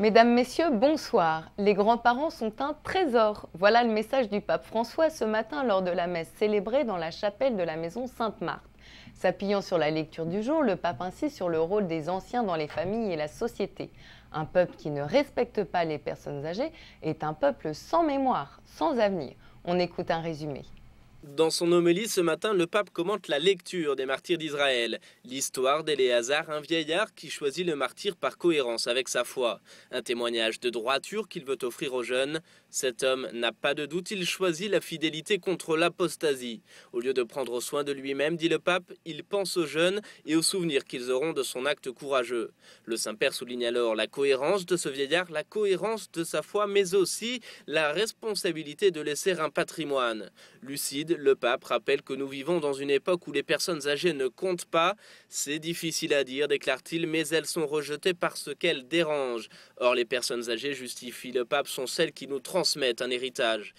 Mesdames, Messieurs, bonsoir. Les grands-parents sont un trésor. Voilà le message du pape François ce matin lors de la messe célébrée dans la chapelle de la maison Sainte-Marthe. S'appuyant sur la lecture du jour, le pape insiste sur le rôle des anciens dans les familles et la société. Un peuple qui ne respecte pas les personnes âgées est un peuple sans mémoire, sans avenir. On écoute un résumé. Dans son homélie ce matin, le pape commente la lecture des martyrs d'Israël, l'histoire d'Éléazar, un vieillard qui choisit le martyr par cohérence avec sa foi. Un témoignage de droiture qu'il veut offrir aux jeunes. Cet homme n'a pas de doute, il choisit la fidélité contre l'apostasie. Au lieu de prendre soin de lui-même, dit le pape, il pense aux jeunes et aux souvenirs qu'ils auront de son acte courageux. Le Saint-Père souligne alors la cohérence de ce vieillard, la cohérence de sa foi, mais aussi la responsabilité de laisser un patrimoine. Lucide, le pape rappelle que nous vivons dans une époque où les personnes âgées ne comptent pas. C'est difficile à dire, déclare-t-il, mais elles sont rejetées parce qu'elles dérangent. Or, les personnes âgées, justifie le pape, sont celles qui nous transmettent un héritage.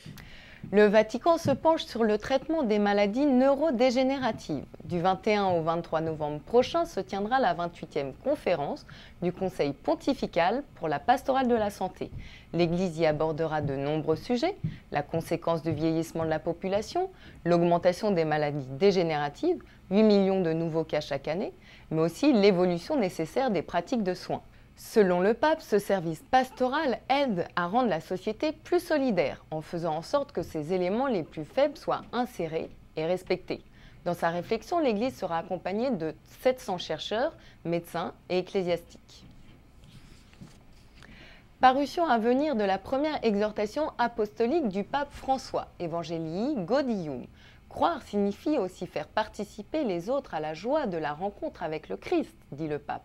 Le Vatican se penche sur le traitement des maladies neurodégénératives. Du 21 au 23 novembre prochain se tiendra la 28e conférence du Conseil pontifical pour la pastorale de la santé. L'Église y abordera de nombreux sujets, la conséquence du vieillissement de la population, l'augmentation des maladies dégénératives, 8 millions de nouveaux cas chaque année, mais aussi l'évolution nécessaire des pratiques de soins. Selon le pape, ce service pastoral aide à rendre la société plus solidaire en faisant en sorte que ses éléments les plus faibles soient insérés et respectés. Dans sa réflexion, l'Église sera accompagnée de 700 chercheurs, médecins et ecclésiastiques. Parution à venir de la première exhortation apostolique du pape François, évangélie, Gaudium. Croire signifie aussi faire participer les autres à la joie de la rencontre avec le Christ, dit le pape.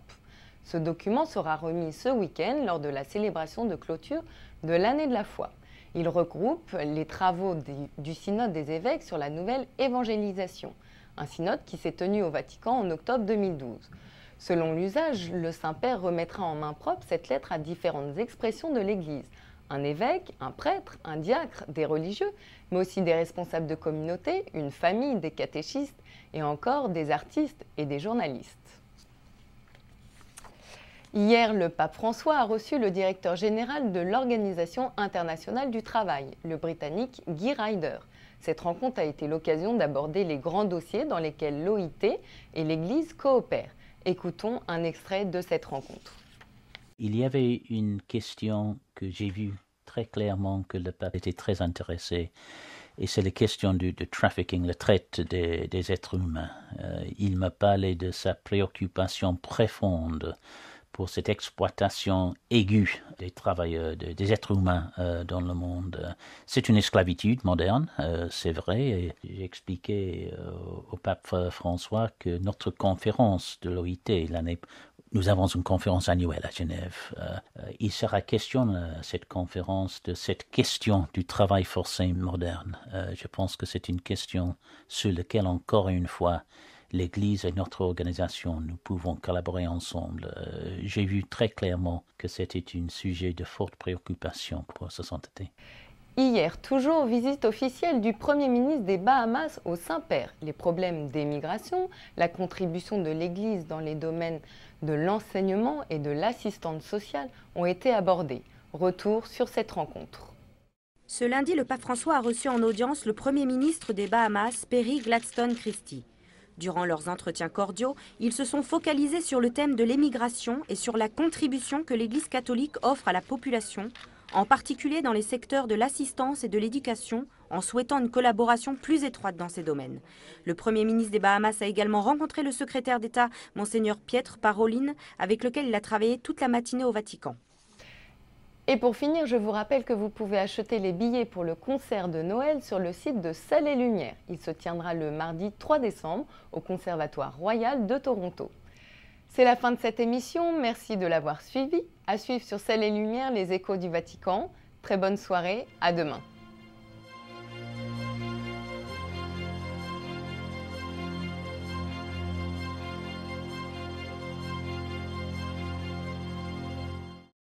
Ce document sera remis ce week-end lors de la célébration de clôture de l'année de la foi. Il regroupe les travaux du synode des évêques sur la nouvelle évangélisation, un synode qui s'est tenu au Vatican en octobre 2012. Selon l'usage, le Saint-Père remettra en main propre cette lettre à différentes expressions de l'Église, un évêque, un prêtre, un diacre, des religieux, mais aussi des responsables de communauté, une famille, des catéchistes et encore des artistes et des journalistes. Hier, le pape François a reçu le directeur général de l'Organisation internationale du travail, le Britannique Guy Ryder. Cette rencontre a été l'occasion d'aborder les grands dossiers dans lesquels l'OIT et l'Église coopèrent. Écoutons un extrait de cette rencontre. Il y avait une question que j'ai vue très clairement que le pape était très intéressé, et c'est la question du, du trafficking, la traite des, êtres humains. Euh, il m'a parlé de sa préoccupation profonde pour cette exploitation aiguë des travailleurs, des, êtres humains euh, dans le monde. C'est une esclavitude moderne, euh, c'est vrai. J'ai expliqué euh, au pape François que notre conférence de l'OIT l'année nous avons une conférence annuelle à Genève. il sera question cette conférence de cette question du travail forcé moderne. je pense que c'est une question sur laquelle, encore une fois, l'Église et notre organisation, nous pouvons collaborer ensemble. Euh, j'ai vu très clairement que c'était un sujet de forte préoccupation pour ce santé. Hier, toujours visite officielle du Premier ministre des Bahamas au Saint-Père. Les problèmes d'émigration, la contribution de l'Église dans les domaines de l'enseignement et de l'assistance sociale ont été abordés. Retour sur cette rencontre. Ce lundi, le pape François a reçu en audience le Premier ministre des Bahamas, Perry Gladstone Christie. Durant leurs entretiens cordiaux, ils se sont focalisés sur le thème de l'émigration et sur la contribution que l'Église catholique offre à la population, en particulier dans les secteurs de l'assistance et de l'éducation, en souhaitant une collaboration plus étroite dans ces domaines. Le Premier ministre des Bahamas a également rencontré le secrétaire d'État, Monseigneur Pietre Paroline, avec lequel il a travaillé toute la matinée au Vatican. Et pour finir, je vous rappelle que vous pouvez acheter les billets pour le concert de Noël sur le site de Salle et Lumière. Il se tiendra le mardi 3 décembre au Conservatoire Royal de Toronto. C'est la fin de cette émission, merci de l'avoir suivie. À suivre sur Salle et Lumière les échos du Vatican. Très bonne soirée, à demain.